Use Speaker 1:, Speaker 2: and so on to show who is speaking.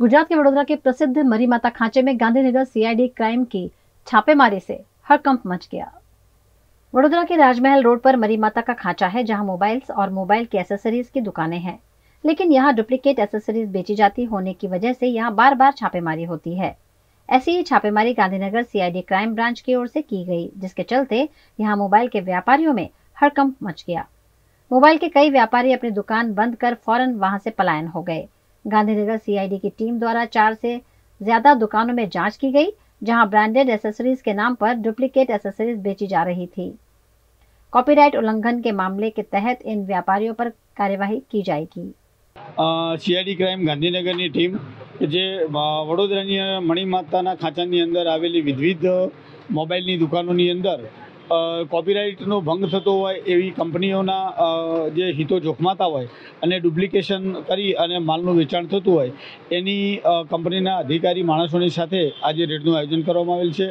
Speaker 1: गुजरात के वडोदरा के प्रसिद्ध मरी माता खांचे में गांधीनगर सीआईडी क्राइम की छापेमारी से हड़कंप मच गया वडोदरा के राजमहल रोड पर मरी माता का खांचा है जहां मोबाइल्स और मोबाइल की एसेसरीज की दुकानें हैं लेकिन यहां डुप्लीकेट एसेसरीज बेची जाती होने की वजह से यहां बार बार छापेमारी होती है ऐसी ही छापेमारी गांधीनगर सीआईडी क्राइम ब्रांच की ओर से की गई जिसके चलते यहाँ मोबाइल के व्यापारियों में हड़कंप मच गया मोबाइल के कई व्यापारी अपनी दुकान बंद कर फौरन वहां से पलायन हो गए गांधीनगर सीआईडी की टीम द्वारा चार से ज्यादा दुकानों में जांच की गई जहां ब्रांडेड एसेसरीज के नाम पर डुप्लीकेट एसेसरीज बेची जा रही थी कॉपीराइट उल्लंघन के मामले के तहत इन व्यापारियों पर कार्यवाही की जाएगी
Speaker 2: સીઆઈડી ક્રાઇમ ગાંધીનગરની ટીમ જે વડોદરાની मणिमाता ખાંચાની અંદર આવેલી વિવિધ मोबाइल દુકાનોની अंदर કોપીરાઇટનો ભંગ થતો હોય એવી કંપનીઓના જે હિતો જોખમાતા હોય અને ડુપ્લિકેશન કરી અને માલનું વેચાણ થતું હોય એની કંપનીના અધિકારી માણસોની સાથે આજે રેડનું આયોજન કરવામાં આવેલ છે